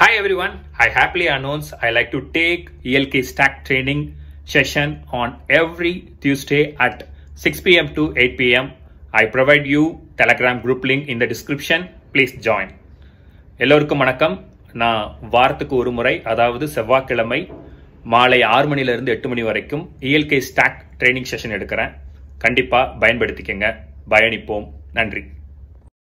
Hi everyone, I happily announce I like to take ELK stack training session on every Tuesday at 6 pm to 8 pm. I provide you Telegram group link in the description. Please join. எல்லோருக்கும் வணக்கம் நான் வாரத்துக்கு ஒரு முறை அதாவது செவ்வாய்க்கிழமை மாலை ஆறு மணிலேருந்து எட்டு மணி வரைக்கும் இஎல்கே ஸ்டாக் ட்ரைனிங் செஷன் எடுக்கிறேன் கண்டிப்பாக பயன்படுத்திக்கங்க பயணிப்போம் நன்றி